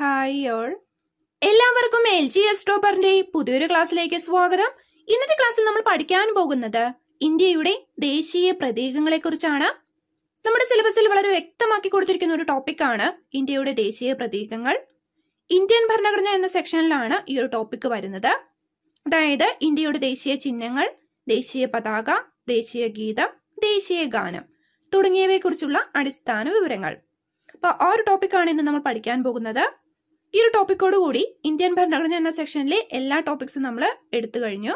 hi all എല്ലാവർക്കും L G S ടോപ്പറിന്റെ പുതിയൊരു ക്ലാസ്സിലേക്ക് സ്വാഗതം ഇന്നത്തെ ക്ലാസ്സിൽ നമ്മൾ പഠിക്കാൻ പോകുന്നത് ഇന്ത്യയുടെ ദേശീയ പ്രതീകങ്ങളെ കുറിച്ചാണ് നമ്മുടെ സിലബസിൽ വളരെ വ്യക്തമാക്കി കൊടുത്തിരിക്കുന്ന ഒരു ആണ് ഇന്ത്യയുടെ ദേശീയ പ്രതീകങ്ങൾ ഇന്ത്യൻ ഭരണഘടന എന്ന സെക്ഷനിലാണ് ഈ ഒരു ടോപ്പിക് വരുന്നത് അതായത് ഇന്ത്യയുടെ ദേശീയ ചിഹ്നങ്ങൾ ദേശീയ പതാക ദേശീയ ഗീതം ദേശീയ ഗാനം തുടങ്ങിയവയെക്കുറിച്ചുള്ള അടിസ്ഥാന വിവരങ്ങൾ അപ്പോൾ ആ ഒരു ആണ് ഇന്ന് നമ്മൾ പഠിക്കാൻ പോകുന്നത് ഈ ഒരു ടോപ്പിക്കോട് കൂടി ഇന്ത്യൻ ഭരണഘടന എന്ന സെക്ഷനിലെ എല്ലാ ടോപ്പിക്സും നമ്മൾ എടുത്തു കഴിഞ്ഞു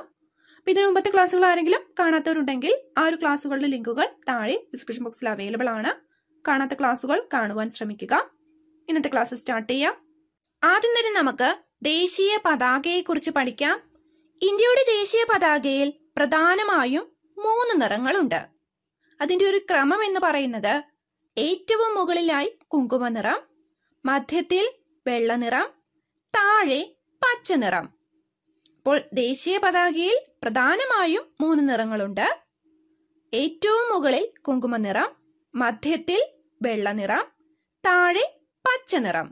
അപ്പൊ ഇതിനു മുമ്പത്തെ ക്ലാസ്സുകൾ ആരെങ്കിലും കാണാത്തവരുണ്ടെങ്കിൽ ആ ഒരു ക്ലാസ്സുകളുടെ ലിങ്കുകൾ താഴെ ഡിസ്ക്രിപ്ഷൻ ബോക്സിൽ അവൈലബിൾ ആണ് കാണാത്ത ക്ലാസ്സുകൾ കാണുവാൻ ശ്രമിക്കുക ഇന്നത്തെ ക്ലാസ് സ്റ്റാർട്ട് ചെയ്യാം ആദ്യം തന്നെ നമുക്ക് ദേശീയ പതാകയെ കുറിച്ച് പഠിക്കാം ഇന്ത്യയുടെ ദേശീയ പതാകയിൽ പ്രധാനമായും മൂന്ന് നിറങ്ങളുണ്ട് അതിന്റെ ഒരു ക്രമം എന്ന് പറയുന്നത് ഏറ്റവും മുകളിലായി കുങ്കുമനിറം മധ്യത്തിൽ വെള്ളനിറം താഴെ പച്ചനിറം അപ്പോൾ ദേശീയ പതാകയിൽ പ്രധാനമായും മൂന്ന് നിറങ്ങളുണ്ട് ഏറ്റവും മുകളിൽ കുങ്കുമനിറം മധ്യത്തിൽ വെള്ളനിറം താഴെ പച്ചനിറം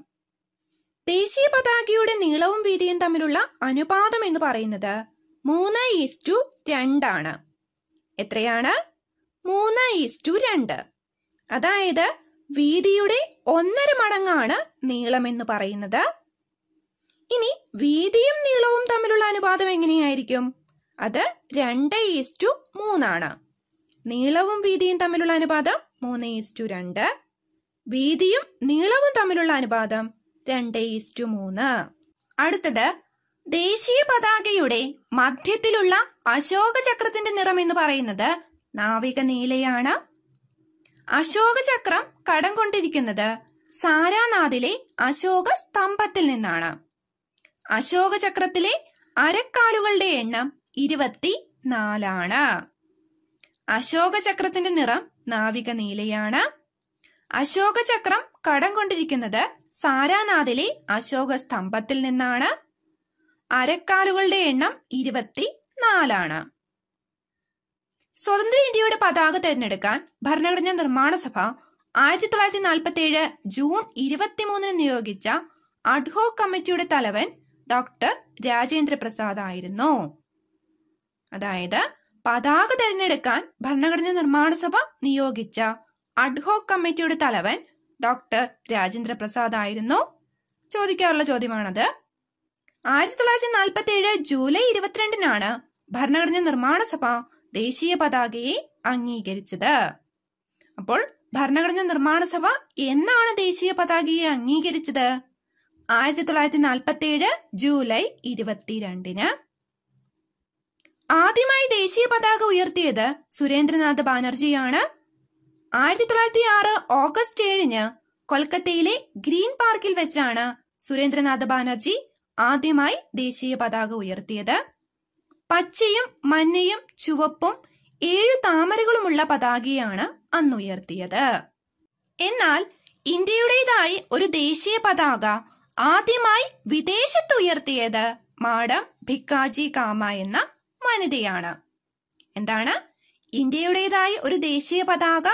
ദേശീയ പതാകയുടെ നീളവും വീതിയും തമ്മിലുള്ള അനുപാതം എന്ന് പറയുന്നത് മൂന്ന് ഈസ്റ്റു രണ്ടാണ് എത്രയാണ് മൂന്ന് ഈസ്റ്റു രണ്ട് അതായത് വീതിയുടെ ഒന്നര മടങ്ങാണ് നീളമെന്ന് പറയുന്നത് ഇനി വീതിയും നീളവും തമ്മിലുള്ള അനുപാതം എങ്ങനെയായിരിക്കും അത് രണ്ട് ഈസ്റ്റു മൂന്നാണ് നീളവും വീതിയും തമ്മിലുള്ള അനുപാതം മൂന്ന് ഈസ്റ്റു രണ്ട് വീതിയും നീളവും തമ്മിലുള്ള അനുപാതം രണ്ട് ഈസ്റ്റു മൂന്ന് അടുത്തത് ദേശീയ പതാകയുടെ മധ്യത്തിലുള്ള അശോക ചക്രത്തിന്റെ നിറം എന്ന് പറയുന്നത് നാവിക നീലയാണ് അശോകചക്രം കടം കൊണ്ടിരിക്കുന്നത് സാരാനാഥിലെ അശോക സ്തംഭത്തിൽ നിന്നാണ് അശോകചക്രത്തിലെ അരക്കാലുകളുടെ എണ്ണം ഇരുപത്തി നാലാണ് അശോകചക്രത്തിന്റെ നിറം നാവിക നീലയാണ് അശോകചക്രം കടം കൊണ്ടിരിക്കുന്നത് സാരാനാഥിലെ അശോക സ്തംഭത്തിൽ നിന്നാണ് അരക്കാലുകളുടെ എണ്ണം ഇരുപത്തി നാലാണ് സ്വതന്ത്ര ഇന്ത്യയുടെ പതാക തെരഞ്ഞെടുക്കാൻ ഭരണഘടനാ നിർമ്മാണ സഭ ആയിരത്തി തൊള്ളായിരത്തി നാൽപ്പത്തി ഏഴ് ജൂൺ ഇരുപത്തിമൂന്നിന് നിയോഗിച്ച അഡ്ഹോക് കമ്മിറ്റിയുടെ തലവൻ ഡോക്ടർ രാജേന്ദ്ര പ്രസാദ് ആയിരുന്നു അതായത് പതാക തിരഞ്ഞെടുക്കാൻ ഭരണഘടനാ നിർമ്മാണ സഭ നിയോഗിച്ച അഡ്ഹോക് കമ്മിറ്റിയുടെ തലവൻ ഡോക്ടർ രാജേന്ദ്ര പ്രസാദ് ആയിരുന്നു ചോദിക്കാറുള്ള ചോദ്യമാണത് ആയിരത്തി തൊള്ളായിരത്തി നാൽപ്പത്തി ഏഴ് ജൂലൈ ഇരുപത്തിരണ്ടിനാണ് ഭരണഘടനാ നിർമ്മാണ സഭ ദേശീയ പതാകയെ അംഗീകരിച്ചത് അപ്പോൾ ഭരണഘടന നിർമ്മാണ സഭ എന്നാണ് ദേശീയ പതാകയെ അംഗീകരിച്ചത് ആയിരത്തി തൊള്ളായിരത്തി നാൽപ്പത്തി ഏഴ് ജൂലൈ ഇരുപത്തിരണ്ടിന് ആദ്യമായി ദേശീയ പതാക ഉയർത്തിയത് സുരേന്ദ്രനാഥ് ബാനർജിയാണ് ആയിരത്തി തൊള്ളായിരത്തി ആറ് ഓഗസ്റ്റ് ഏഴിന് കൊൽക്കത്തയിലെ ഗ്രീൻ പാർക്കിൽ വെച്ചാണ് സുരേന്ദ്രനാഥ് ബാനർജി ആദ്യമായി ദേശീയ പതാക ഉയർത്തിയത് പച്ചയും മഞ്ഞയും ചുവപ്പും ഏഴ് താമരകളുമുള്ള പതാകയാണ് അന്നുയർത്തിയത് എന്നാൽ ഇന്ത്യയുടേതായി ഒരു ദേശീയ പതാക ആദ്യമായി വിദേശത്ത് ഉയർത്തിയത് മാഡം ഭിക്കാജി കാമ എന്ന വനിതയാണ് എന്താണ് ഇന്ത്യയുടേതായി ഒരു ദേശീയ പതാക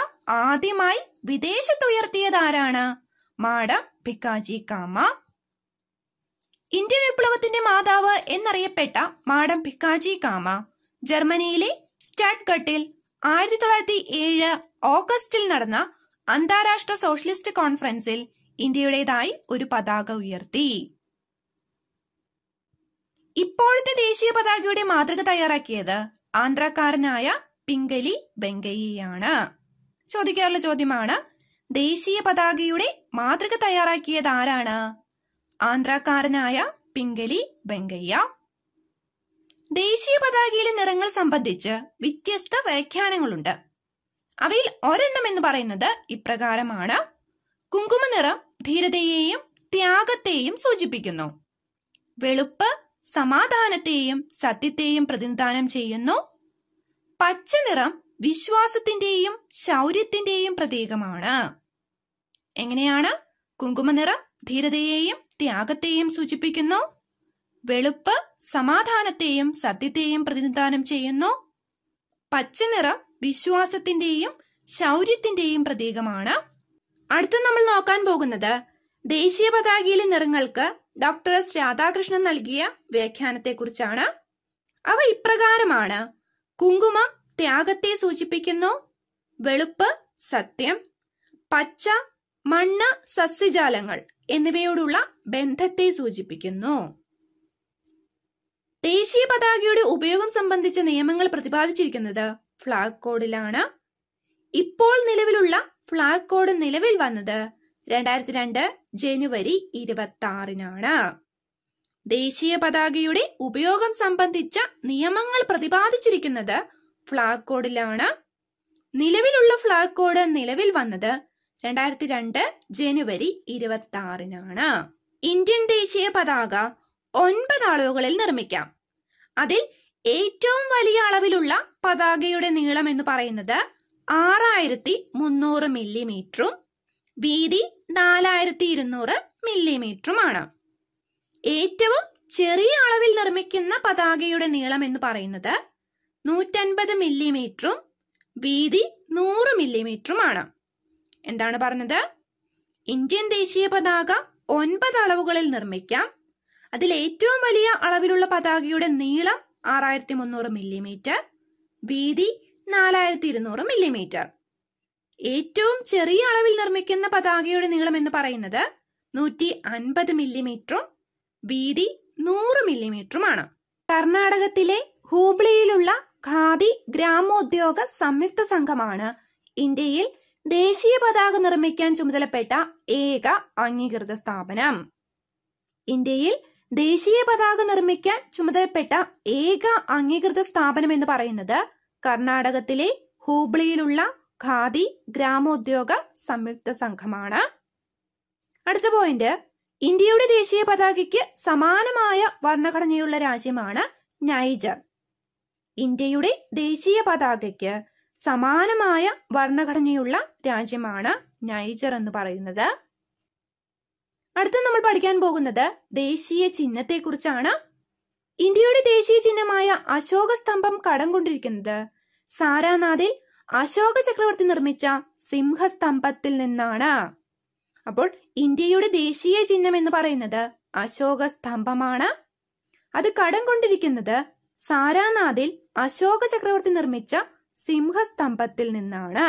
ആദ്യമായി വിദേശത്ത് ആരാണ് മാഡം ഭിക്കാജി കാമ ഇന്ത്യ വിപ്ലവത്തിന്റെ മാതാവ് എന്നറിയപ്പെട്ട മാഡം ഭിക്കാജി കാമ ജർമ്മനിയിലെ സ്റ്റാഡ്ഗട്ടിൽ ആയിരത്തി തൊള്ളായിരത്തി ഏഴ് ഓഗസ്റ്റിൽ നടന്ന അന്താരാഷ്ട്ര സോഷ്യലിസ്റ്റ് കോൺഫറൻസിൽ ഇന്ത്യയുടേതായി ഒരു പതാക ഉയർത്തി ഇപ്പോഴത്തെ ദേശീയ പതാകയുടെ മാതൃക തയ്യാറാക്കിയത് ആന്ധ്രക്കാരനായ പിങ്കലി ബെങ്കയ്യയാണ് ചോദിക്കാറുള്ള ചോദ്യമാണ് ദേശീയ പതാകയുടെ മാതൃക തയ്യാറാക്കിയത് ആരാണ് ആന്ധ്രാക്കാരനായ പിങ്കലി വെങ്കയ്യ ദേശീയ പതാകയിലെ നിറങ്ങൾ സംബന്ധിച്ച് വ്യത്യസ്ത വ്യാഖ്യാനങ്ങളുണ്ട് അവയിൽ ഒരെണ്ണം എന്ന് പറയുന്നത് ഇപ്രകാരമാണ് കുങ്കുമ നിറം ധീരതയെയും ത്യാഗത്തെയും സൂചിപ്പിക്കുന്നു വെളുപ്പ് സമാധാനത്തെയും സത്യത്തെയും പ്രതിനിധാനം ചെയ്യുന്നു പച്ച നിറം വിശ്വാസത്തിന്റെയും ശൗര്യത്തിന്റെയും പ്രതീകമാണ് എങ്ങനെയാണ് കുങ്കുമനിറം ധീരതയെയും ത്യാഗത്തെയും സൂചിപ്പിക്കുന്നു വെളുപ്പ് സമാധാനത്തെയും സത്യത്തെയും പ്രതിനിധാനം ചെയ്യുന്നു നിറം വിശ്വാസത്തിന്റെയും ശൗര്യത്തിന്റെയും പ്രതീകമാണ് അടുത്ത നമ്മൾ നോക്കാൻ പോകുന്നത് ദേശീയ പതാകയിലെ നിറങ്ങൾക്ക് ഡോക്ടർ എസ് രാധാകൃഷ്ണൻ നൽകിയ വ്യാഖ്യാനത്തെക്കുറിച്ചാണ് അവ ഇപ്രകാരമാണ് കുങ്കുമം ത്യാഗത്തെ സൂചിപ്പിക്കുന്നു വെളുപ്പ് സത്യം പച്ച മണ്ണ് സസ്യജാലങ്ങൾ എന്നിവയോടുള്ള ബന്ധത്തെ സൂചിപ്പിക്കുന്നു ദേശീയ പതാകയുടെ ഉപയോഗം സംബന്ധിച്ച നിയമങ്ങൾ പ്രതിപാദിച്ചിരിക്കുന്നത് ഫ്ളാഗ് കോഡിലാണ് ഇപ്പോൾ നിലവിലുള്ള ഫ്ളാഗ് കോഡ് നിലവിൽ വന്നത് രണ്ടായിരത്തി രണ്ട് ജനുവരി ഇരുപത്തി ആറിനാണ് ദേശീയ പതാകയുടെ ഉപയോഗം സംബന്ധിച്ച നിയമങ്ങൾ പ്രതിപാദിച്ചിരിക്കുന്നത് ഫ്ളാഗ് കോഡിലാണ് നിലവിലുള്ള ഫ്ളാഗ് കോഡ് നിലവിൽ വന്നത് രണ്ടായിരത്തി രണ്ട് ജനുവരി ഇരുപത്തി ആറിനാണ് ഇന്ത്യൻ ദേശീയ പതാക ഒൻപത് അളവുകളിൽ നിർമ്മിക്കാം അതിൽ ഏറ്റവും വലിയ അളവിലുള്ള പതാകയുടെ നീളം എന്ന് പറയുന്നത് ആറായിരത്തി മുന്നൂറ് മില്ലിമീറ്ററും വീതി നാലായിരത്തി ഇരുന്നൂറ് മില്ലിമീറ്ററുമാണ് ഏറ്റവും ചെറിയ അളവിൽ നിർമ്മിക്കുന്ന പതാകയുടെ നീളം എന്ന് പറയുന്നത് നൂറ്റൻപത് മില്ലിമീറ്ററും വീതി നൂറ് മില്ലിമീറ്ററുമാണ് എന്താണ് പറഞ്ഞത് ഇന്ത്യൻ ദേശീയ പതാക ഒൻപത് അളവുകളിൽ നിർമ്മിക്കാം അതിൽ ഏറ്റവും വലിയ അളവിലുള്ള പതാകയുടെ നീളം ആറായിരത്തി മുന്നൂറ് മില്ലിമീറ്റർ വീതി നാലായിരത്തി ഇരുന്നൂറ് മില്ലിമീറ്റർ ഏറ്റവും ചെറിയ അളവിൽ നിർമ്മിക്കുന്ന പതാകയുടെ നീളം എന്ന് പറയുന്നത് നൂറ്റി അൻപത് മില്ലിമീറ്ററും വീതി നൂറ് മില്ലിമീറ്ററുമാണ് കർണാടകത്തിലെ ഹൂബ്ലിയിലുള്ള ഖാദി ഗ്രാമോദ്യോഗ സംയുക്ത സംഘമാണ് ഇന്ത്യയിൽ ദേശീയ പതാക നിർമ്മിക്കാൻ ചുമതലപ്പെട്ട ഏക അംഗീകൃത സ്ഥാപനം ഇന്ത്യയിൽ ദേശീയ പതാക നിർമ്മിക്കാൻ ചുമതലപ്പെട്ട ഏക അംഗീകൃത സ്ഥാപനം എന്ന് പറയുന്നത് കർണാടകത്തിലെ ഹൂബ്ലിയിലുള്ള ഖാദി ഗ്രാമോദ്യോഗ സംയുക്ത സംഘമാണ് അടുത്ത പോയിന്റ് ഇന്ത്യയുടെ ദേശീയ പതാകയ്ക്ക് സമാനമായ വർണ്ണഘടനയുള്ള രാജ്യമാണ് നൈജർ ഇന്ത്യയുടെ ദേശീയ പതാകയ്ക്ക് സമാനമായ വർണ്ണഘടനയുള്ള രാജ്യമാണ് നൈജർ എന്ന് പറയുന്നത് അടുത്ത നമ്മൾ പഠിക്കാൻ പോകുന്നത് ദേശീയ ചിഹ്നത്തെക്കുറിച്ചാണ് ഇന്ത്യയുടെ ദേശീയ ചിഹ്നമായ അശോക സ്തംഭം കടം കൊണ്ടിരിക്കുന്നത് സാരാനാഥിൽ അശോക ചക്രവർത്തി നിർമ്മിച്ച സിംഹസ്തംഭത്തിൽ നിന്നാണ് അപ്പോൾ ഇന്ത്യയുടെ ദേശീയ ചിഹ്നം എന്ന് പറയുന്നത് അശോക സ്തംഭമാണ് അത് കടം കൊണ്ടിരിക്കുന്നത് സാരാനാഥിൽ അശോക ചക്രവർത്തി നിർമ്മിച്ച സിംഹസ്തംഭത്തിൽ നിന്നാണ്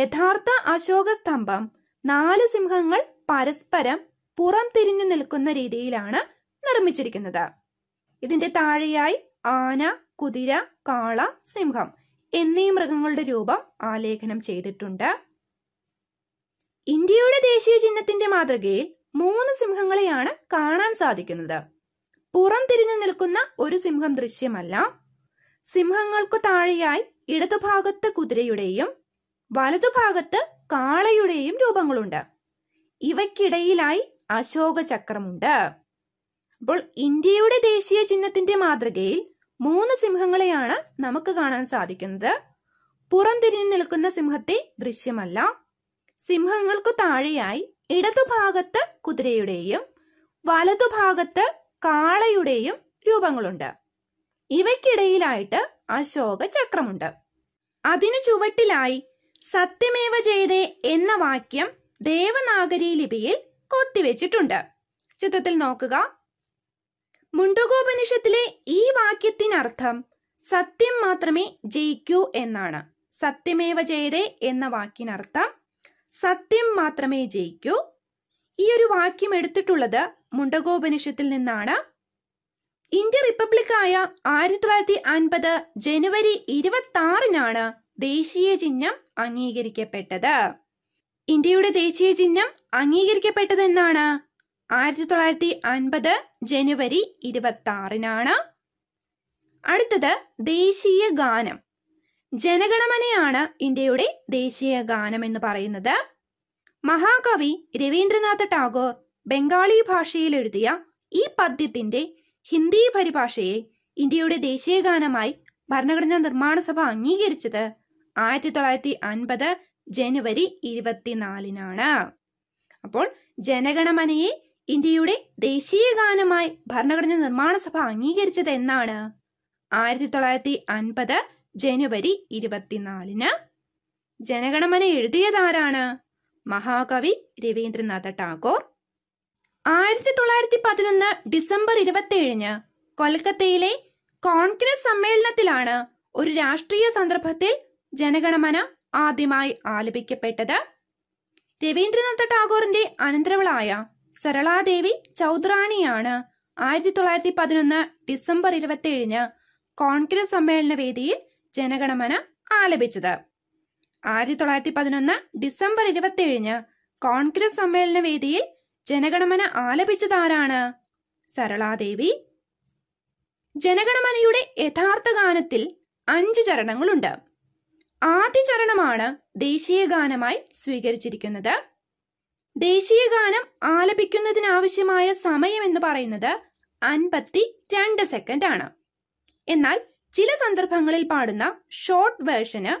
യഥാർത്ഥ അശോക സ്തംഭം നാല് സിംഹങ്ങൾ പരസ്പരം പുറം തിരിഞ്ഞു നിൽക്കുന്ന രീതിയിലാണ് നിർമ്മിച്ചിരിക്കുന്നത് ഇതിന്റെ താഴെയായി ആന കുതിര കാള സിംഹം എന്നീ മൃഗങ്ങളുടെ രൂപം ആലേഖനം ചെയ്തിട്ടുണ്ട് ഇന്ത്യയുടെ ദേശീയ ചിഹ്നത്തിന്റെ മാതൃകയിൽ മൂന്ന് സിംഹങ്ങളെയാണ് കാണാൻ സാധിക്കുന്നത് പുറം തിരിഞ്ഞു നിൽക്കുന്ന ഒരു സിംഹം ദൃശ്യമല്ല സിംഹങ്ങൾക്കു താഴെയായി ഇടതുഭാഗത്ത് കുതിരയുടെയും വലതുഭാഗത്ത് കാളയുടെയും രൂപങ്ങളുണ്ട് ഇവയ്ക്കിടയിലായി അശോക ചക്രമുണ്ട് അപ്പോൾ ഇന്ത്യയുടെ ദേശീയ ചിഹ്നത്തിന്റെ മാതൃകയിൽ മൂന്ന് സിംഹങ്ങളെയാണ് നമുക്ക് കാണാൻ സാധിക്കുന്നത് പുറംതിരിഞ്ഞു നിൽക്കുന്ന സിംഹത്തെ ദൃശ്യമല്ല സിംഹങ്ങൾക്കു താഴെയായി ഇടതുഭാഗത്ത് കുതിരയുടെയും വലതുഭാഗത്ത് കാളയുടെയും രൂപങ്ങളുണ്ട് ഇവയ്ക്കിടയിലായിട്ട് അശോക ചക്രമുണ്ട് അതിനു ചുവട്ടിലായി സത്യമേവ ചെയ്തേ എന്ന വാക്യം ദേവനാഗരി ലിപിയിൽ കൊത്തിവെച്ചിട്ടുണ്ട് ചിത്രത്തിൽ നോക്കുക മുണ്ടുകോപനിഷത്തിലെ ഈ വാക്യത്തിനർത്ഥം സത്യം മാത്രമേ ജയിക്കൂ എന്നാണ് സത്യമേവ ചെയ്തേ എന്ന വാക്കിനർത്ഥം സത്യം മാത്രമേ ജയിക്കൂ ഈ ഒരു വാക്യം എടുത്തിട്ടുള്ളത് മുണ്ടകോപനിഷത്തിൽ നിന്നാണ് ഇന്ത്യ റിപ്പബ്ലിക്കായ ആയിരത്തി തൊള്ളായിരത്തി അൻപത് ജനുവരി ഇരുപത്തി ആറിനാണ് ദേശീയ ചിഹ്നം അംഗീകരിക്കപ്പെട്ടത് ഇന്ത്യയുടെ ദേശീയ ചിഹ്നം അംഗീകരിക്കപ്പെട്ടതെന്നാണ് ആയിരത്തി തൊള്ളായിരത്തി അൻപത് ജനുവരി ഇരുപത്തി ആറിനാണ് അടുത്തത് ദേശീയ ഗാനം ജനഗണമനയാണ് ഇന്ത്യയുടെ ദേശീയ ഗാനം എന്ന് പറയുന്നത് മഹാകവി രവീന്ദ്രനാഥ ടാഗോർ ബംഗാളി ഭാഷയിൽ എഴുതിയ ഈ പദ്യത്തിന്റെ ഹിന്ദി പരിഭാഷയെ ഇന്ത്യയുടെ ദേശീയ ഗാനമായി ഭരണഘടനാ നിർമ്മാണ സഭ അംഗീകരിച്ചത് ആയിരത്തി തൊള്ളായിരത്തി അൻപത് ജനുവരി ഇരുപത്തിനാലിനാണ് അപ്പോൾ ജനഗണമനയെ ഇന്ത്യയുടെ ദേശീയ ഗാനമായി ഭരണഘടനാ നിർമ്മാണ സഭ അംഗീകരിച്ചത് എന്നാണ് ആയിരത്തി തൊള്ളായിരത്തി അൻപത് ജനുവരി ഇരുപത്തിനാലിന് ജനഗണമന എഴുതിയതാരാണ് മഹാകവി രവീന്ദ്രനാഥ ടാഗോർ ആയിരത്തി തൊള്ളായിരത്തി പതിനൊന്ന് ഡിസംബർ ഇരുപത്തിയേഴിന് കൊൽക്കത്തയിലെ കോൺഗ്രസ് സമ്മേളനത്തിലാണ് ഒരു രാഷ്ട്രീയ സന്ദർഭത്തിൽ ജനഗണമന ആദ്യമായി ആലപിക്കപ്പെട്ടത് രവീന്ദ്രനാഥ ടാഗോറിന്റെ അനന്തരവളായ സരളാദേവി ചൗദ്രാണിയാണ് ആയിരത്തി തൊള്ളായിരത്തി പതിനൊന്ന് ഡിസംബർ ഇരുപത്തിയേഴിന് കോൺഗ്രസ് സമ്മേളന വേദിയിൽ ജനഗണമന ആലപിച്ചത് ആയിരത്തി തൊള്ളായിരത്തി പതിനൊന്ന് ഡിസംബർ ഇരുപത്തിയേഴിന് കോൺഗ്രസ് സമ്മേളന വേദിയിൽ ജനഗണമന ആലപിച്ചതാരാണ് സരളാദേവി ജനഗണമനയുടെ യഥാർത്ഥ ഗാനത്തിൽ അഞ്ച് ചരണങ്ങളുണ്ട് ആദ്യ ചരണമാണ് ദേശീയ ഗാനമായി സ്വീകരിച്ചിരിക്കുന്നത് ദേശീയ ഗാനം ആലപിക്കുന്നതിനാവശ്യമായ സമയം എന്ന് പറയുന്നത് അൻപത്തി രണ്ട് സെക്കൻഡ് ആണ് എന്നാൽ ചില സന്ദർഭങ്ങളിൽ പാടുന്ന ഷോർട്ട് വേർഷന്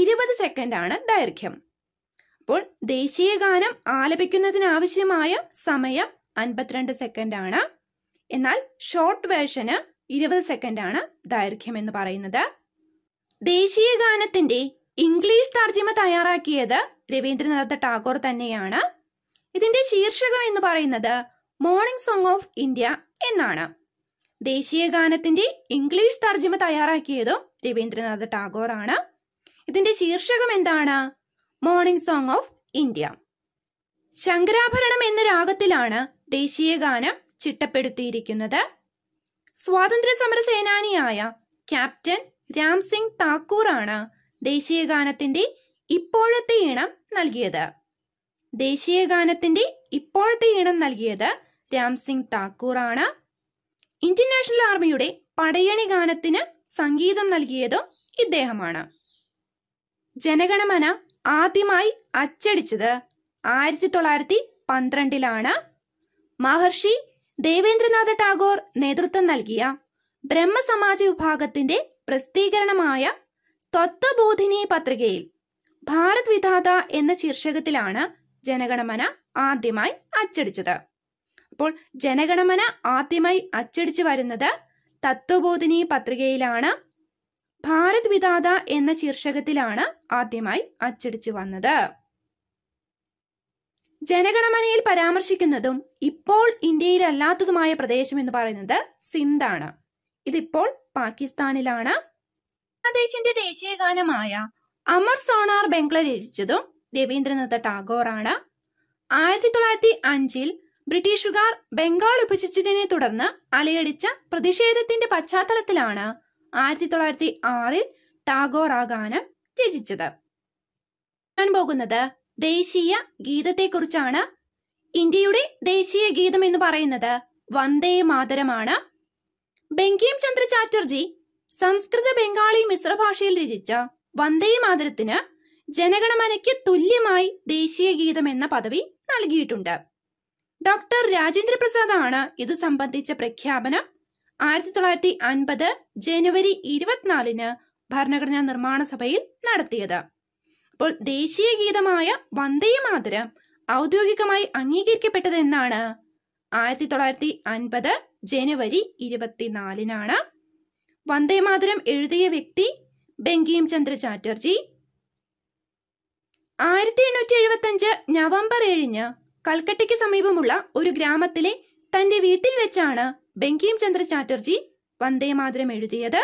ഇരുപത് സെക്കൻഡ് ആണ് ദൈർഘ്യം അപ്പോൾ ദേശീയ ഗാനം ആലപിക്കുന്നതിനാവശ്യമായ സമയം അൻപത്തിരണ്ട് സെക്കൻഡ് ആണ് എന്നാൽ ഷോർട്ട് വേർഷന് ഇരുപത് സെക്കൻഡ് ആണ് ദൈർഘ്യം എന്ന് പറയുന്നത് ദേശീയ ഗാനത്തിന്റെ ഇംഗ്ലീഷ് തർജ്ജിമ തയ്യാറാക്കിയത് രവീന്ദ്രനാഥ് ടാഗോർ തന്നെയാണ് ഇതിന്റെ ശീർഷകം എന്ന് പറയുന്നത് മോർണിംഗ് സോങ് ഓഫ് ഇന്ത്യ എന്നാണ് ദേശീയ ഗാനത്തിന്റെ ഇംഗ്ലീഷ് തർജ്ജിമ തയ്യാറാക്കിയതും രവീന്ദ്രനാഥ് ടാഗോർ ആണ് ഇതിന്റെ ശീർഷകം എന്താണ് morning song of India Shankarabharanam എന്ന രാഗത്തിലാണ് ദേശീയ ഗാനം ചിട്ടപ്പെടുത്തിയിരിക്കുന്നത് സ്വാതന്ത്ര്യ സമര സേനാനിയായ ക്യാപ്റ്റൻ രാം സിംഗ് താക്കൂർ ആണ് ദേശീയ ഗാനത്തിന്റെ ഇപ്പോഴത്തെ ഈണം നൽകിയത് ദേശീയ ഗാനത്തിന്റെ ഇപ്പോഴത്തെ ഈണം നൽകിയത് രാം സിംഗ് താക്കൂർ ആണ് ഇന്ത്യൻ നാഷണൽ ആർമിയുടെ പടയണി ഗാനത്തിന് സംഗീതം നൽകിയതും ഇദ്ദേഹമാണ് ജനഗണമന ആദ്യമായി അച്ചടിച്ചത് ആയിരത്തി തൊള്ളായിരത്തി പന്ത്രണ്ടിലാണ് മഹർഷി ദേവേന്ദ്രനാഥ ടാഗോർ നേതൃത്വം നൽകിയ ബ്രഹ്മസമാജ വിഭാഗത്തിന്റെ പ്രസിദ്ധീകരണമായ തത്വബോധിനി പത്രികയിൽ ഭാരത് വിധാത എന്ന ശീർഷകത്തിലാണ് ജനഗണമന ആദ്യമായി അച്ചടിച്ചത് അപ്പോൾ ജനഗണമന ആദ്യമായി അച്ചടിച്ചു വരുന്നത് തത്വബോധിനി പത്രികയിലാണ് ഭാരത് വിദാത എന്ന ശീർഷകത്തിലാണ് ആദ്യമായി അച്ചടിച്ചു വന്നത് ജനഗണമനയിൽ പരാമർശിക്കുന്നതും ഇപ്പോൾ ഇന്ത്യയിലല്ലാത്തതുമായ പ്രദേശം എന്ന് പറയുന്നത് സിന്ധാണ് ഇതിപ്പോൾ പാകിസ്ഥാനിലാണ് പ്രദേശിന്റെ ദേശീയ ഗാനമായ അമർ സോണാർ ബംഗ്ല രചിച്ചതും രവീന്ദ്രനാഥ് ടാഗോറാണ് ആയിരത്തി തൊള്ളായിരത്തി അഞ്ചിൽ ബ്രിട്ടീഷുകാർ ബംഗാൾ വിഭജിച്ചതിനെ തുടർന്ന് അലയടിച്ച പ്രതിഷേധത്തിന്റെ പശ്ചാത്തലത്തിലാണ് ആയിരത്തി തൊള്ളായിരത്തി ആറിൽ ടാഗോർ ആ ഗാനം രചിച്ചത് ഞാൻ പോകുന്നത് ദേശീയ ഗീതത്തെക്കുറിച്ചാണ് ഇന്ത്യയുടെ ദേശീയ ഗീതം എന്ന് പറയുന്നത് വന്ദേ മാതരമാണ് ബംഗീം ചന്ദ്ര ചാറ്റർജി സംസ്കൃത ബംഗാളി മിശ്ര ഭാഷയിൽ രചിച്ച വന്ദേ മാതരത്തിന് ജനഗണമനയ്ക്ക് തുല്യമായി ദേശീയ ഗീതം എന്ന പദവി നൽകിയിട്ടുണ്ട് ഡോക്ടർ രാജേന്ദ്ര പ്രസാദ് ആണ് ഇത് സംബന്ധിച്ച പ്രഖ്യാപനം ആയിരത്തി തൊള്ളായിരത്തി അൻപത് ജനുവരി ഇരുപത്തിനാലിന് ഭരണഘടനാ നിർമ്മാണ സഭയിൽ നടത്തിയത് അപ്പോൾ ദേശീയ ഗീതമായ വന്ദേ മാതരം ഔദ്യോഗികമായി അംഗീകരിക്കപ്പെട്ടത് എന്നാണ് ആയിരത്തി തൊള്ളായിരത്തി അൻപത് ജനുവരി ഇരുപത്തിനാലിനാണ് വന്ദേ മാതരം എഴുതിയ വ്യക്തി ബംഗീം ചന്ദ്ര ചാറ്റർജി ആയിരത്തി എണ്ണൂറ്റി എഴുപത്തി അഞ്ച് നവംബർ ഏഴിന് കൽക്കട്ടയ്ക്ക് സമീപമുള്ള ഒരു ഗ്രാമത്തിലെ തന്റെ വീട്ടിൽ വെച്ചാണ് ബങ്കിം ചന്ദ്ര ചാറ്റർജി വന്ദേമാതരം എഴുതിയത്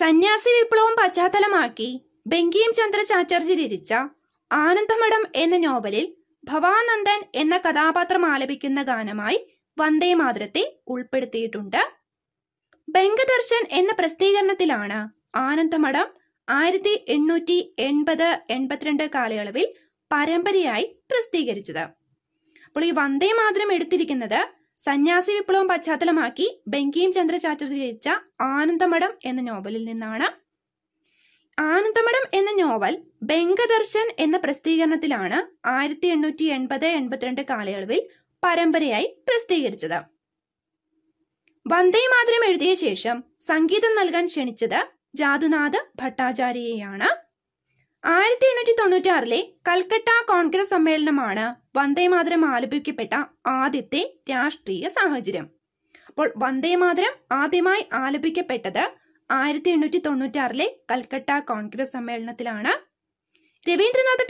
സന്യാസി വിപ്ലവം പശ്ചാത്തലമാക്കി ബങ്കിം ചന്ദ്ര ചാറ്റർജി രചിച്ച ആനന്ദമഠം എന്ന നോവലിൽ ഭവാനന്ദൻ എന്ന കഥാപാത്രം ആലപിക്കുന്ന ഗാനമായി വന്ദേമാതരത്തെ ഉൾപ്പെടുത്തിയിട്ടുണ്ട് ബംഗദർശൻ എന്ന പ്രസിദ്ധീകരണത്തിലാണ് ആനന്ദമഠം ആയിരത്തി എണ്ണൂറ്റി എൺപത് എൺപത്തിരണ്ട് കാലയളവിൽ പരമ്പരയായി പ്രസിദ്ധീകരിച്ചത് അപ്പോൾ ഈ വന്ദേ മാതരം എടുത്തിരിക്കുന്നത് സന്യാസി വിപ്ലവം പശ്ചാത്തലമാക്കി ബെങ്കിയും ചന്ദ്ര ചാറ്റർജി രചിച്ച ആനന്ദമഠം എന്ന നോവലിൽ നിന്നാണ് ആനന്ദമഠം എന്ന നോവൽ ബംഗദർശൻ എന്ന പ്രസിദ്ധീകരണത്തിലാണ് ആയിരത്തി എണ്ണൂറ്റി എൺപത് എൺപത്തിരണ്ട് കാലയളവിൽ പരമ്പരയായി പ്രസിദ്ധീകരിച്ചത് വന്ദേ മാതരം എഴുതിയ ശേഷം സംഗീതം നൽകാൻ ക്ഷണിച്ചത് ജാതുനാഥ് ഭട്ടാചാര്യയെയാണ് ആയിരത്തി എണ്ണൂറ്റി ആറിലെ കൽക്കട്ട കോൺഗ്രസ് സമ്മേളനമാണ് വന്ദേമാതരം ആലപിക്കപ്പെട്ട ആദ്യത്തെ രാഷ്ട്രീയ സാഹചര്യം അപ്പോൾ വന്ദേമാതരം ആദ്യമായി ആലപിക്കപ്പെട്ടത് ആയിരത്തി എണ്ണൂറ്റി തൊണ്ണൂറ്റാറിലെ കൽക്കട്ട കോൺഗ്രസ് സമ്മേളനത്തിലാണ് രവീന്ദ്രനാഥ്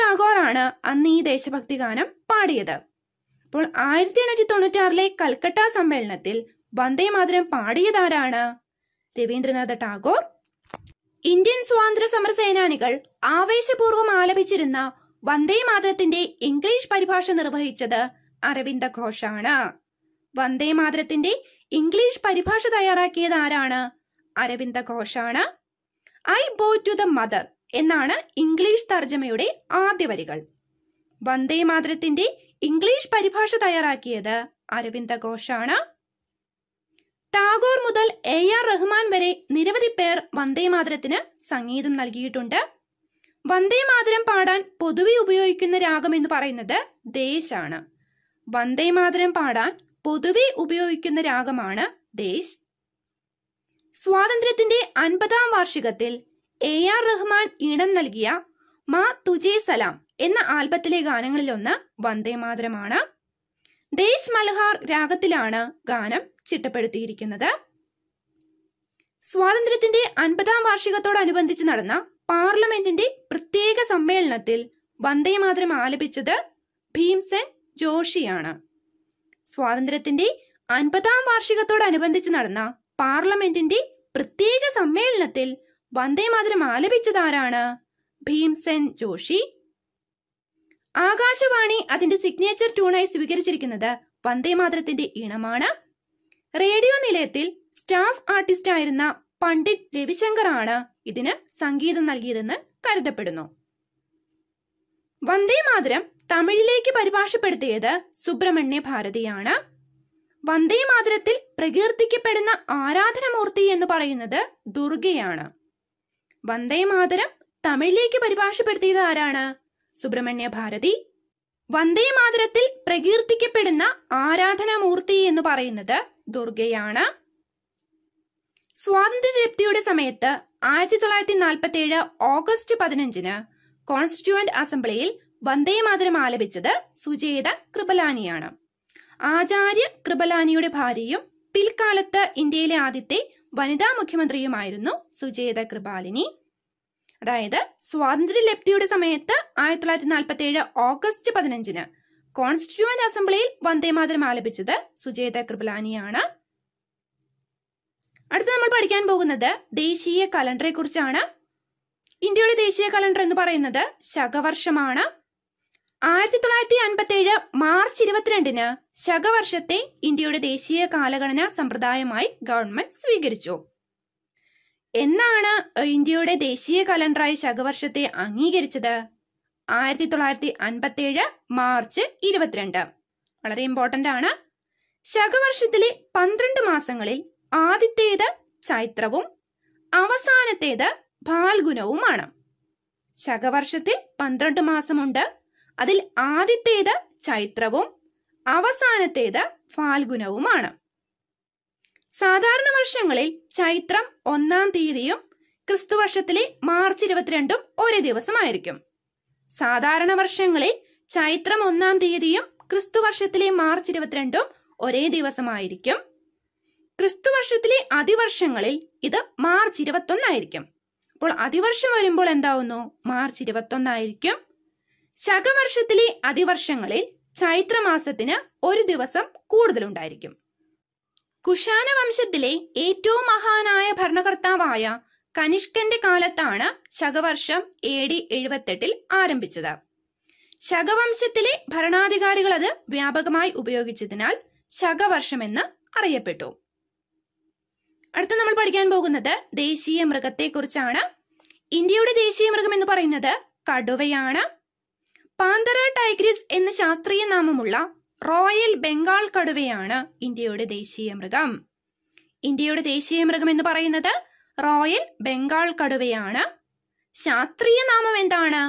ആണ് അന്ന് ഈ ദേശഭക്തി ഗാനം പാടിയത് അപ്പോൾ ആയിരത്തി എണ്ണൂറ്റി തൊണ്ണൂറ്റാറിലെ കൽക്കട്ട സമ്മേളനത്തിൽ വന്ദേമാതരം പാടിയതാരാണ് രവീന്ദ്രനാഥ് ടാഗോർ ഇന്ത്യൻ സ്വാതന്ത്ര്യ സമര സേനാനികൾ ആവേശപൂർവ്വം ആലപിച്ചിരുന്ന വന്ദേ മാതരത്തിന്റെ ഇംഗ്ലീഷ് പരിഭാഷ നിർവഹിച്ചത് അരവിന്ദ ഘോഷാണ് വന്ദേ മാതരത്തിന്റെ ഇംഗ്ലീഷ് പരിഭാഷ തയ്യാറാക്കിയത് ആരാണ് അരവിന്ദ ഘോഷാണ് I bow to the mother എന്നാണ് ഇംഗ്ലീഷ് തർജ്ജമയുടെ ആദ്യ വരികൾ വന്ദേ മാതരത്തിന്റെ ഇംഗ്ലീഷ് പരിഭാഷ തയ്യാറാക്കിയത് അരവിന്ദ ഘോഷാണ് ടാഗോർ മുതൽ എ ആർ റഹ്മാൻ വരെ നിരവധി പേർ വന്ദേമാതരത്തിന് സംഗീതം നൽകിയിട്ടുണ്ട് വന്ദേമാതരം പാടാൻ പൊതുവെ ഉപയോഗിക്കുന്ന രാഗം എന്ന് പറയുന്നത് ദേശാണ് വന്ദേമാതരം പാടാൻ പൊതുവെ ഉപയോഗിക്കുന്ന രാഗമാണ് ദേശ് സ്വാതന്ത്ര്യത്തിന്റെ അൻപതാം വാർഷികത്തിൽ എ ആർ റഹ്മാൻ ഈണം നൽകിയ മാ തുജേ സലാം എന്ന ആൽബത്തിലെ ഗാനങ്ങളിലൊന്ന് വന്ദേമാതരമാണ് ദേശ് മൽഹാർ രാഗത്തിലാണ് ഗാനം ചിട്ടപ്പെടുത്തിയിരിക്കുന്നത് സ്വാതന്ത്ര്യത്തിന്റെ അൻപതാം വാർഷികത്തോടനുബന്ധിച്ച് നടന്ന പാർലമെന്റിന്റെ പ്രത്യേക സമ്മേളനത്തിൽ വന്ദേമാതരം ആലപിച്ചത് ഭീംസെൻ ജോഷിയാണ് സ്വാതന്ത്ര്യത്തിന്റെ അൻപതാം വാർഷികത്തോടനുബന്ധിച്ച് നടന്ന പാർലമെന്റിന്റെ പ്രത്യേക സമ്മേളനത്തിൽ വന്ദേമാതരം ആലപിച്ചതാരാണ് ഭീംസെൻ ജോഷി ആകാശവാണി അതിന്റെ സിഗ്നേച്ചർ ട്യൂണായി സ്വീകരിച്ചിരിക്കുന്നത് വന്ദേമാതരത്തിന്റെ ഇണമാണ് റേഡിയോ നിലയത്തിൽ സ്റ്റാഫ് ആർട്ടിസ്റ്റ് ആയിരുന്ന പണ്ഡിറ്റ് രവിശങ്കർ ആണ് ഇതിന് സംഗീതം നൽകിയതെന്ന് കരുതപ്പെടുന്നു വന്ദേ മാതരം തമിഴിലേക്ക് പരിഭാഷപ്പെടുത്തിയത് സുബ്രഹ്മണ്യ ഭാരതിയാണ് വന്ദേ മാതരത്തിൽ പ്രകീർത്തിക്കപ്പെടുന്ന ആരാധനമൂർത്തി എന്ന് പറയുന്നത് ദുർഗയാണ് വന്ദേ മാതരം തമിഴിലേക്ക് പരിഭാഷപ്പെടുത്തിയത് ആരാണ് സുബ്രഹ്മണ്യ ഭാരതി വന്ദേ മാതരത്തിൽ പ്രകീർത്തിക്കപ്പെടുന്ന ആരാധനമൂർത്തി എന്ന് പറയുന്നത് ദുർഗയാണ് സ്വാതന്ത്ര്യലബ്ധിയുടെ സമയത്ത് ആയിരത്തി തൊള്ളായിരത്തി നാൽപ്പത്തി ഏഴ് ഓഗസ്റ്റ് പതിനഞ്ചിന് കോൺസ്റ്റിറ്റ്യൂവന്റ് അസംബ്ലിയിൽ വന്ദേമാതരം ആലപിച്ചത് സുജേത കൃപലാനിയാണ് ആചാര്യ കൃപലാനിയുടെ ഭാര്യയും പിൽക്കാലത്ത് ഇന്ത്യയിലെ ആദ്യത്തെ വനിതാ മുഖ്യമന്ത്രിയുമായിരുന്നു സുജേത കൃപാലിനി അതായത് സ്വാതന്ത്ര്യലബ്ധിയുടെ സമയത്ത് ആയിരത്തി തൊള്ളായിരത്തി നാൽപ്പത്തി ഏഴ് ഓഗസ്റ്റ് പതിനഞ്ചിന് കോൺസ്റ്റിറ്റ്യൂവന്റ് അസംബ്ലിയിൽ വന്ദേമാതരം ആലപിച്ചത് സുജേത കൃപലാനിയാണ് അടുത്ത് നമ്മൾ പഠിക്കാൻ പോകുന്നത് ദേശീയ കലണ്ടറെ കുറിച്ചാണ് ഇന്ത്യയുടെ ദേശീയ കലണ്ടർ എന്ന് പറയുന്നത് ശകവർഷമാണ് ആയിരത്തി തൊള്ളായിരത്തി അൻപത്തി ഏഴ് മാർച്ച് ഇരുപത്തിരണ്ടിന് ശകവർഷത്തെ ഇന്ത്യയുടെ ദേശീയ കാലഗണന സമ്പ്രദായമായി ഗവൺമെന്റ് സ്വീകരിച്ചു എന്നാണ് ഇന്ത്യയുടെ ദേശീയ കലണ്ടറായി ശകവർഷത്തെ അംഗീകരിച്ചത് ആയിരത്തി തൊള്ളായിരത്തി അൻപത്തിയേഴ് മാർച്ച് ഇരുപത്തിരണ്ട് വളരെ ഇമ്പോർട്ടന്റ് ആണ് ശകവർഷത്തിലെ പന്ത്രണ്ട് മാസങ്ങളിൽ ആദ്യത്തേത് ചൈത്രവും അവസാനത്തേത് ഫാൽഗുനവുമാണ് ശകവർഷത്തിൽ പന്ത്രണ്ട് മാസമുണ്ട് അതിൽ ആദ്യത്തേത് ചൈത്രവും അവസാനത്തേത് ഫാൽഗുനവുമാണ് സാധാരണ വർഷങ്ങളിൽ ചൈത്രം ഒന്നാം തീയതിയും ക്രിസ്തുവർഷത്തിലെ മാർച്ച് ഇരുപത്തിരണ്ടും ഒരേ ദിവസമായിരിക്കും സാധാരണ വർഷങ്ങളിൽ ചൈത്രം ഒന്നാം തീയതിയും ക്രിസ്തുവർഷത്തിലെ മാർച്ച് ഇരുപത്തിരണ്ടും ഒരേ ദിവസമായിരിക്കും ക്രിസ്തുവർഷത്തിലെ അതിവർഷങ്ങളിൽ ഇത് മാർച്ച് ഇരുപത്തൊന്നായിരിക്കും അപ്പോൾ അതിവർഷം വരുമ്പോൾ എന്താവുന്നു മാർച്ച് ഇരുപത്തൊന്നായിരിക്കും ശകവർഷത്തിലെ അതിവർഷങ്ങളിൽ ചൈത്രമാസത്തിന് ഒരു ദിവസം കൂടുതലുണ്ടായിരിക്കും കുശാന വംശത്തിലെ ഏറ്റവും മഹാനായ ഭരണകർത്താവായ കനിഷ്കന്റെ കാലത്താണ് ശകവർഷം എ ഡി എഴുപത്തെട്ടിൽ ആരംഭിച്ചത് ശകവംശത്തിലെ ഭരണാധികാരികൾ അത് വ്യാപകമായി ഉപയോഗിച്ചതിനാൽ ശകവർഷം എന്ന് അറിയപ്പെട്ടു അടുത്ത നമ്മൾ പഠിക്കാൻ പോകുന്നത് ദേശീയ കുറിച്ചാണ് ഇന്ത്യയുടെ ദേശീയ മൃഗം എന്ന് പറയുന്നത് കടുവയാണ് പാന്തറ ടൈഗ്രിസ് എന്ന ശാസ്ത്രീയ നാമമുള്ള റോയൽ ബംഗാൾ കടുവയാണ് ഇന്ത്യയുടെ ദേശീയ മൃഗം ഇന്ത്യയുടെ ദേശീയ മൃഗം എന്ന് പറയുന്നത് റോയൽ ബംഗാൾ കടുവയാണ് ശാസ്ത്രീയ നാമം എന്താണ്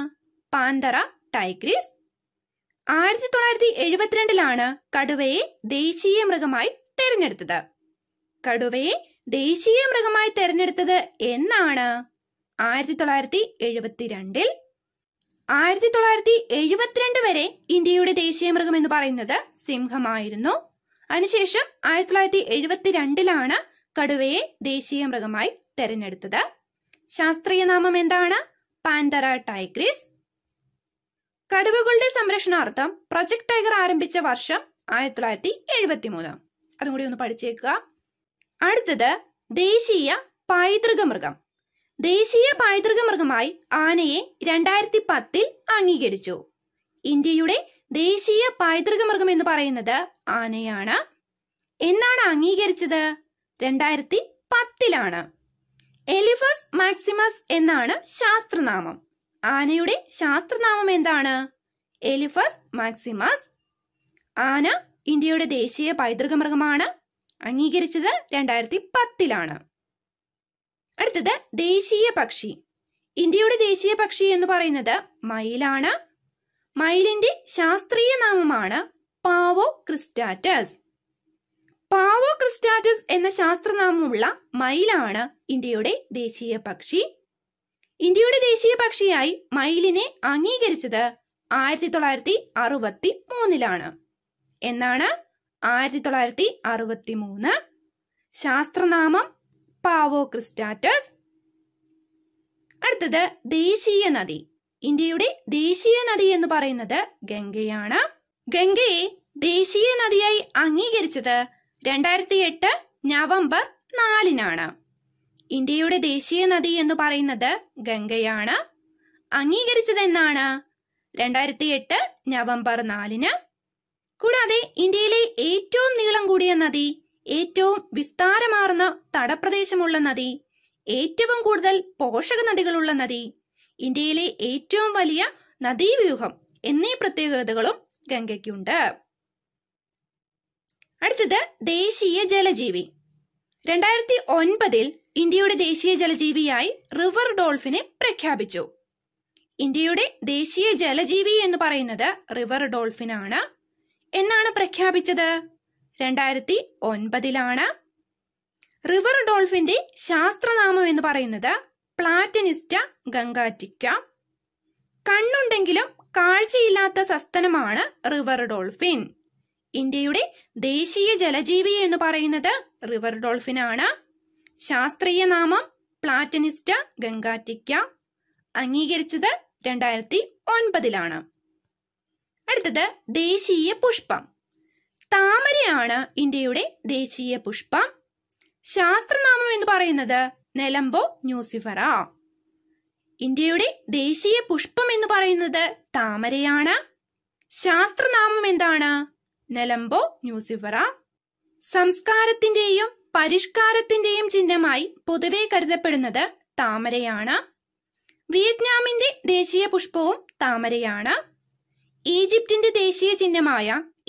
പാന്തറ ടൈഗ്രീസ് ആയിരത്തി തൊള്ളായിരത്തി എഴുപത്തിരണ്ടിലാണ് കടുവയെ ദേശീയ മൃഗമായി തെരഞ്ഞെടുത്തത് കടുവയെ ദേശീയ മൃഗമായി തെരഞ്ഞെടുത്തത് എന്നാണ് ആയിരത്തി തൊള്ളായിരത്തി എഴുപത്തിരണ്ടിൽ ആയിരത്തി തൊള്ളായിരത്തി എഴുപത്തിരണ്ട് വരെ ഇന്ത്യയുടെ ദേശീയ മൃഗം എന്ന് പറയുന്നത് സിംഹമായിരുന്നു അതിനുശേഷം ആയിരത്തി തൊള്ളായിരത്തി എഴുപത്തിരണ്ടിലാണ് കടുവയെ ദേശീയ മൃഗമായി തെരഞ്ഞെടുത്തത് ശാസ്ത്രീയ നാമം എന്താണ് പാൻഡറ ടൈഗ്രിസ് കടുവകളുടെ സംരക്ഷണാർത്ഥം പ്രൊജക്ട് ടൈഗർ ആരംഭിച്ച വർഷം ആയിരത്തി തൊള്ളായിരത്തി എഴുപത്തി മൂന്ന് അതും കൂടി ഒന്ന് പഠിച്ചേക്കുക അടുത്തത് ദേശീയ പൈതൃക മൃഗം ദേശീയ പൈതൃക മൃഗമായി ആനയെ രണ്ടായിരത്തി പത്തിൽ അംഗീകരിച്ചു ഇന്ത്യയുടെ ദേശീയ പൈതൃക മൃഗം എന്ന് പറയുന്നത് ആനയാണ് എന്നാണ് അംഗീകരിച്ചത് രണ്ടായിരത്തി പത്തിലാണ് എലിഫസ് മാക്സിമസ് എന്നാണ് ശാസ്ത്രനാമം ആനയുടെ ശാസ്ത്രനാമം എന്താണ് എലിഫസ് മാക്സിമസ് ആന ഇന്ത്യയുടെ ദേശീയ പൈതൃക മൃഗമാണ് അംഗീകരിച്ചത് രണ്ടായിരത്തി പത്തിലാണ് അടുത്തത് ദേശീയ പക്ഷി ഇന്ത്യയുടെ ദേശീയ പക്ഷി എന്ന് പറയുന്നത് മയിലാണ് മയിലിന്റെ ശാസ്ത്രീയ നാമമാണ് പാവോ ക്രിസ്റ്റാറ്റസ് പാവോ ക്രിസ്റ്റാറ്റസ് എന്ന ശാസ്ത്രനാമമുള്ള മയിലാണ് ഇന്ത്യയുടെ ദേശീയ പക്ഷി ഇന്ത്യയുടെ ദേശീയ പക്ഷിയായി മയിലിനെ അംഗീകരിച്ചത് ആയിരത്തി തൊള്ളായിരത്തി അറുപത്തി മൂന്നിലാണ് എന്നാണ് ആയിരത്തി തൊള്ളായിരത്തി അറുപത്തി മൂന്ന് ശാസ്ത്രനാമം പാവോ ക്രിസ്റ്റാറ്റസ് അടുത്തത് ദേശീയ നദി ഇന്ത്യയുടെ ദേശീയ നദി എന്ന് പറയുന്നത് ഗംഗയാണ് ഗംഗയെ ദേശീയ നദിയായി അംഗീകരിച്ചത് രണ്ടായിരത്തി എട്ട് നവംബർ നാലിനാണ് ഇന്ത്യയുടെ ദേശീയ നദി എന്ന് പറയുന്നത് ഗംഗയാണ് അംഗീകരിച്ചതെന്നാണ് രണ്ടായിരത്തി എട്ട് നവംബർ നാലിന് കൂടാതെ ഇന്ത്യയിലെ ഏറ്റവും നീളം കൂടിയ നദി ഏറ്റവും വിസ്താരമാർന്ന തടപ്രദേശമുള്ള നദി ഏറ്റവും കൂടുതൽ പോഷക നദികളുള്ള നദി ഇന്ത്യയിലെ ഏറ്റവും വലിയ നദീവ്യൂഹം എന്നീ പ്രത്യേകതകളും ഗംഗയ്ക്കുണ്ട് അടുത്തത് ദേശീയ ജലജീവി രണ്ടായിരത്തി ഒൻപതിൽ ഇന്ത്യയുടെ ദേശീയ ജലജീവിയായി റിവർ ഡോൾഫിനെ പ്രഖ്യാപിച്ചു ഇന്ത്യയുടെ ദേശീയ ജലജീവി എന്ന് പറയുന്നത് റിവർ ഡോൾഫിനാണ് എന്നാണ് പ്രഖ്യാപിച്ചത് രണ്ടായിരത്തി ഒൻപതിലാണ് റിവർ ഡോൾഫിന്റെ ശാസ്ത്രനാമം എന്ന് പറയുന്നത് പ്ലാറ്റിനിസ്റ്റ ഗംഗാറ്റിക്ക കണ്ണുണ്ടെങ്കിലും കാഴ്ചയില്ലാത്ത സസ്തനമാണ് റിവർ ഡോൾഫിൻ ഇന്ത്യയുടെ ദേശീയ ജലജീവി എന്ന് പറയുന്നത് റിവർ ഡോൾഫിൻ ആണ് ശാസ്ത്രീയ നാമം പ്ലാറ്റനിസ്റ്റ ഗംഗാറ്റിക്ക അംഗീകരിച്ചത് രണ്ടായിരത്തി ഒൻപതിലാണ് അടുത്തത് ദേശീയ പുഷ്പം താമരയാണ് ഇന്ത്യയുടെ ദേശീയ പുഷ്പം ശാസ്ത്രനാമം എന്ന് പറയുന്നത് നെലംബോ ന്യൂസിഫറ ഇന്ത്യയുടെ ദേശീയ പുഷ്പം എന്ന് പറയുന്നത് താമരയാണ് ശാസ്ത്രനാമം എന്താണ് നിലമ്പോ ന്യൂസിഫറ സംസ്കാരത്തിന്റെയും പരിഷ്കാരത്തിന്റെയും ചിഹ്നമായി പൊതുവെ കരുതപ്പെടുന്നത് താമരയാണ് വിയറ്റ്നാമിന്റെ ദേശീയ പുഷ്പവും താമരയാണ് ഈജിപ്തിന്റെ ദേശീയ ചിഹ്നമായ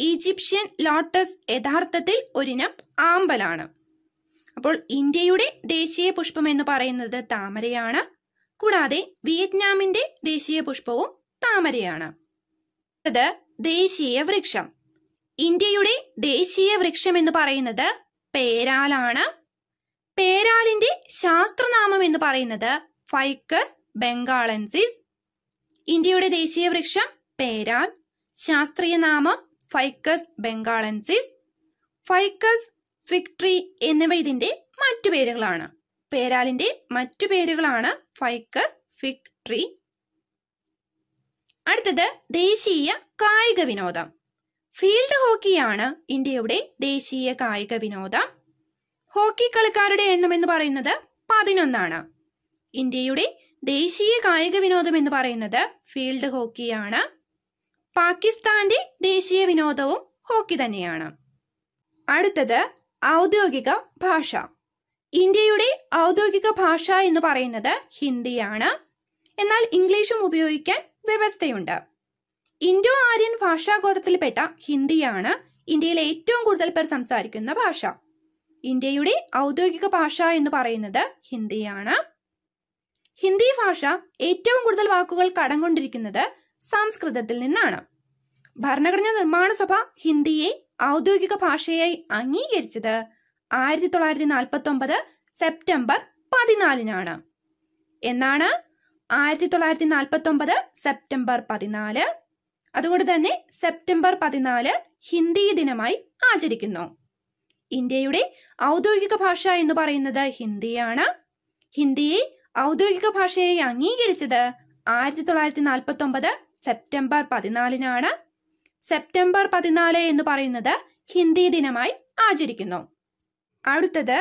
ഈജിപ്ഷ്യൻ ലോട്ടസ് യഥാർത്ഥത്തിൽ ഒരിനം ആമ്പലാണ് അപ്പോൾ ഇന്ത്യയുടെ ദേശീയ പുഷ്പം എന്ന് പറയുന്നത് താമരയാണ് കൂടാതെ വിയറ്റ്നാമിന്റെ ദേശീയ പുഷ്പവും താമരയാണ് അത് ദേശീയ വൃക്ഷം ഇന്ത്യയുടെ ദേശീയ വൃക്ഷം എന്ന് പറയുന്നത് പേരാലാണ് പേരാലിന്റെ ശാസ്ത്രനാമം എന്ന് പറയുന്നത് ഫൈക്കസ് ബംഗാളൻസിസ് ഇന്ത്യയുടെ ദേശീയ വൃക്ഷം പേരാൽ ശാസ്ത്രീയ നാമം ഫൈക്കസ് ബംഗാളൻസിസ് ഫൈക്കസ് ഫിക്ട്രി എന്നിവ ഇതിന്റെ മറ്റു പേരുകളാണ് പേരാലിന്റെ മറ്റു പേരുകളാണ് ഫൈക്കസ് ഫിക്ട്രി അടുത്തത് ദേശീയ കായിക വിനോദം ഫീൽഡ് ഹോക്കിയാണ് ഇന്ത്യയുടെ ദേശീയ കായിക വിനോദം ഹോക്കി കളിക്കാരുടെ എണ്ണം എന്ന് പറയുന്നത് പതിനൊന്നാണ് ഇന്ത്യയുടെ ദേശീയ കായിക വിനോദം എന്ന് പറയുന്നത് ഫീൽഡ് ഹോക്കിയാണ് പാകിസ്ഥാന്റെ ദേശീയ വിനോദവും ഹോക്കി തന്നെയാണ് അടുത്തത് ഔദ്യോഗിക ഭാഷ ഇന്ത്യയുടെ ഔദ്യോഗിക ഭാഷ എന്ന് പറയുന്നത് ഹിന്ദിയാണ് എന്നാൽ ഇംഗ്ലീഷും ഉപയോഗിക്കാൻ വ്യവസ്ഥയുണ്ട് ഇൻഡോ ആര്യൻ ഭാഷാഗോത്രത്തിൽപ്പെട്ട ഹിന്ദിയാണ് ഇന്ത്യയിൽ ഏറ്റവും കൂടുതൽ പേർ സംസാരിക്കുന്ന ഭാഷ ഇന്ത്യയുടെ ഔദ്യോഗിക ഭാഷ എന്ന് പറയുന്നത് ഹിന്ദിയാണ് ഹിന്ദി ഭാഷ ഏറ്റവും കൂടുതൽ വാക്കുകൾ കടംകൊണ്ടിരിക്കുന്നത് സംസ്കൃതത്തിൽ നിന്നാണ് ഭരണഘടനാ നിർമ്മാണ സഭ ഹിന്ദിയെ ഔദ്യോഗിക ഭാഷയായി അംഗീകരിച്ചത് ആയിരത്തി തൊള്ളായിരത്തി നാൽപ്പത്തി ഒമ്പത് സെപ്റ്റംബർ പതിനാലിനാണ് എന്നാണ് ആയിരത്തി തൊള്ളായിരത്തി നാൽപ്പത്തി ഒമ്പത് സെപ്റ്റംബർ പതിനാല് അതുകൊണ്ട് തന്നെ സെപ്റ്റംബർ പതിനാല് ഹിന്ദി ദിനമായി ആചരിക്കുന്നു ഇന്ത്യയുടെ ഔദ്യോഗിക ഭാഷ എന്ന് പറയുന്നത് ഹിന്ദിയാണ് ഹിന്ദിയെ ഔദ്യോഗിക ഭാഷയായി അംഗീകരിച്ചത് ആയിരത്തി തൊള്ളായിരത്തി നാൽപ്പത്തി ഒമ്പത് സെപ്റ്റംബർ പതിനാലിനാണ് സെപ്റ്റംബർ പതിനാല് എന്ന് പറയുന്നത് ഹിന്ദി ദിനമായി ആചരിക്കുന്നു അടുത്തത്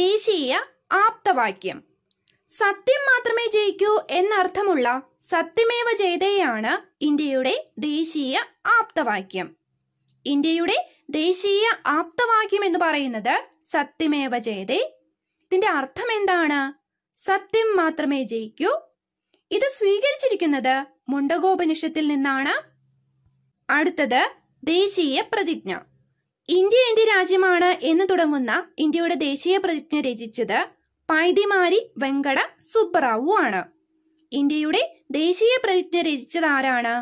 ദേശീയ ആപ്തവാക്യം സത്യം മാത്രമേ ജയിക്കൂ എന്നർത്ഥമുള്ള സത്യമേവ ജയതയാണ് ഇന്ത്യയുടെ ദേശീയ ആപ്തവാക്യം ഇന്ത്യയുടെ ദേശീയ ആപ്തവാക്യം എന്ന് പറയുന്നത് സത്യമേവ ജയതേ ഇതിന്റെ അർത്ഥം എന്താണ് സത്യം മാത്രമേ ജയിക്കൂ ഇത് സ്വീകരിച്ചിരിക്കുന്നത് മുണ്ടകോപനിഷത്തിൽ നിന്നാണ് അടുത്തത് ദേശീയ പ്രതിജ്ഞ ഇന്ത്യ എന്റെ രാജ്യമാണ് എന്ന് തുടങ്ങുന്ന ഇന്ത്യയുടെ ദേശീയ പ്രതിജ്ഞ രചിച്ചത് പൈതിമാരി വെങ്കട സുബ്ബറാവു ആണ് ഇന്ത്യയുടെ ദേശീയ പ്രതിജ്ഞ രചിച്ചതാരാണ്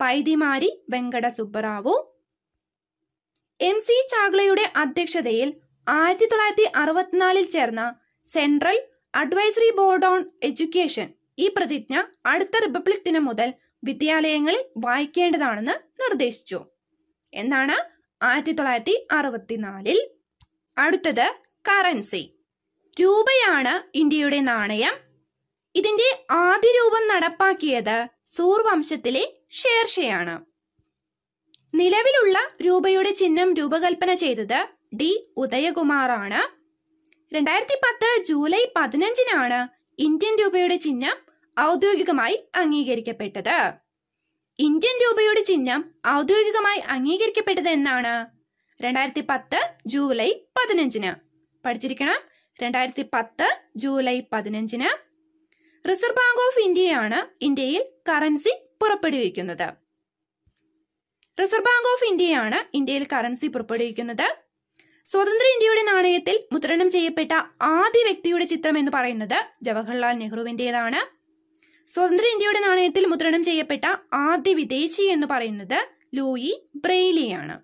പൈതിമാരി വെങ്കട സുബ്ബറാവു എം സി ചാഗ്ലയുടെ അധ്യക്ഷതയിൽ ആയിരത്തി തൊള്ളായിരത്തി അറുപത്തിനാലിൽ ചേർന്ന central advisory board on education ഈ പ്രതിജ്ഞ അടുത്ത റിപ്പബ്ലിക് ദിനം മുതൽ വിദ്യാലയങ്ങളിൽ വായിക്കേണ്ടതാണെന്ന് നിർദ്ദേശിച്ചു എന്നാണ് ആയിരത്തി തൊള്ളായിരത്തി അറുപത്തിനാലിൽ അടുത്തത് കറൻസി രൂപയാണ് ഇന്ത്യയുടെ നാണയം ഇതിന്റെ ആദ്യ രൂപം നടപ്പാക്കിയത് സൂർവംശത്തിലെ ഷേർഷയാണ് നിലവിലുള്ള രൂപയുടെ ചിഹ്നം രൂപകൽപ്പന ചെയ്തത് ഡി ഉദയകുമാറാണ് രണ്ടായിരത്തി പത്ത് ജൂലൈ പതിനഞ്ചിനാണ് ഇന്ത്യൻ രൂപയുടെ ചിഹ്നം ഔദ്യോഗികമായി അംഗീകരിക്കപ്പെട്ടത് ഇന്ത്യൻ രൂപയുടെ ചിഹ്നം ഔദ്യോഗികമായി അംഗീകരിക്കപ്പെട്ടത് എന്നാണ് രണ്ടായിരത്തി പത്ത് ജൂലൈ പതിനഞ്ചിന് പഠിച്ചിരിക്കണം രണ്ടായിരത്തി പത്ത് ജൂലൈ പതിനഞ്ചിന് റിസർവ് ബാങ്ക് ഓഫ് ഇന്ത്യയാണ് ഇന്ത്യയിൽ കറൻസി പുറപ്പെടുവിക്കുന്നത് റിസർവ് ബാങ്ക് ഓഫ് ഇന്ത്യയാണ് ഇന്ത്യയിൽ കറൻസി പുറപ്പെടുവിക്കുന്നത് സ്വതന്ത്ര ഇന്ത്യയുടെ നാണയത്തിൽ മുദ്രണം ചെയ്യപ്പെട്ട ആദ്യ വ്യക്തിയുടെ ചിത്രം എന്ന് പറയുന്നത് ജവഹർലാൽ നെഹ്റുവിന്റേതാണ് സ്വതന്ത്ര ഇന്ത്യയുടെ നാണയത്തിൽ മുദ്രണം ചെയ്യപ്പെട്ട ആദ്യ വിദേശി എന്ന് പറയുന്നത് ലൂയി ബ്രെയിലിയാണ്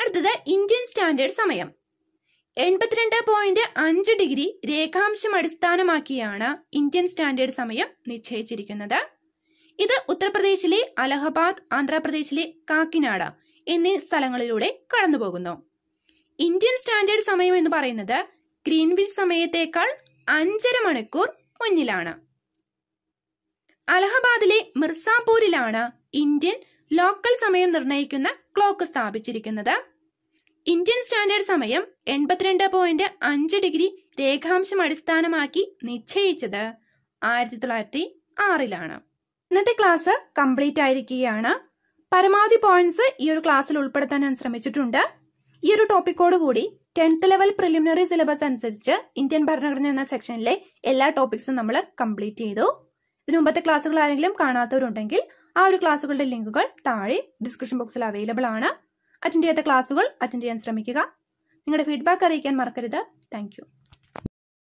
അടുത്തത് ഇന്ത്യൻ സ്റ്റാൻഡേർഡ് സമയം എൺപത്തിരണ്ട് പോയിന്റ് അഞ്ച് ഡിഗ്രി രേഖാംശം അടിസ്ഥാനമാക്കിയാണ് ഇന്ത്യൻ സ്റ്റാൻഡേർഡ് സമയം നിശ്ചയിച്ചിരിക്കുന്നത് ഇത് ഉത്തർപ്രദേശിലെ അലഹബാദ് ആന്ധ്രാപ്രദേശിലെ കാക്കിനാട എന്നീ സ്ഥലങ്ങളിലൂടെ കടന്നുപോകുന്നു ഇന്ത്യൻ സ്റ്റാൻഡേർഡ് സമയം എന്ന് പറയുന്നത് ഗ്രീൻവിൽ സമയത്തേക്കാൾ അഞ്ചര മണിക്കൂർ മുന്നിലാണ് അലഹബാദിലെ മിർസാപൂരിലാണ് ഇന്ത്യൻ ലോക്കൽ സമയം നിർണ്ണയിക്കുന്ന ക്ലോക്ക് സ്ഥാപിച്ചിരിക്കുന്നത് ഇന്ത്യൻ സ്റ്റാൻഡേർഡ് സമയം എൺപത്തിരണ്ട് പോയിന്റ് അഞ്ച് ഡിഗ്രി രേഖാംശം അടിസ്ഥാനമാക്കി നിശ്ചയിച്ചത് ആയിരത്തി തൊള്ളായിരത്തി ആറിലാണ് ഇന്നത്തെ ക്ലാസ് കംപ്ലീറ്റ് ആയിരിക്കുകയാണ് പരമാവധി പോയിന്റ്സ് ഈ ഒരു ക്ലാസ്സിൽ ഉൾപ്പെടുത്താൻ ഞാൻ ശ്രമിച്ചിട്ടുണ്ട് ഈ ഒരു ടോപ്പിക്കോട് കൂടി ടെൻത്ത് ലെവൽ പ്രിലിമിനറി സിലബസ് അനുസരിച്ച് ഇന്ത്യൻ ഭരണഘടന എന്ന സെക്ഷനിലെ എല്ലാ ടോപ്പിക്സും നമ്മൾ കംപ്ലീറ്റ് ചെയ്തു ഇതിനു മുമ്പത്തെ ക്ലാസ്സുകൾ ആരെങ്കിലും കാണാത്തവരുണ്ടെങ്കിൽ ആ ഒരു ക്ലാസ്സുകളുടെ ലിങ്കുകൾ താഴെ ഡിസ്ക്രിപ്ഷൻ ബോക്സിൽ അവൈലബിൾ ആണ് അറ്റൻഡ് ചെയ്യാത്ത ക്ലാസ്സുകൾ അറ്റൻഡ് ചെയ്യാൻ ശ്രമിക്കുക നിങ്ങളുടെ ഫീഡ്ബാക്ക് അറിയിക്കാൻ മറക്കരുത് താങ്ക്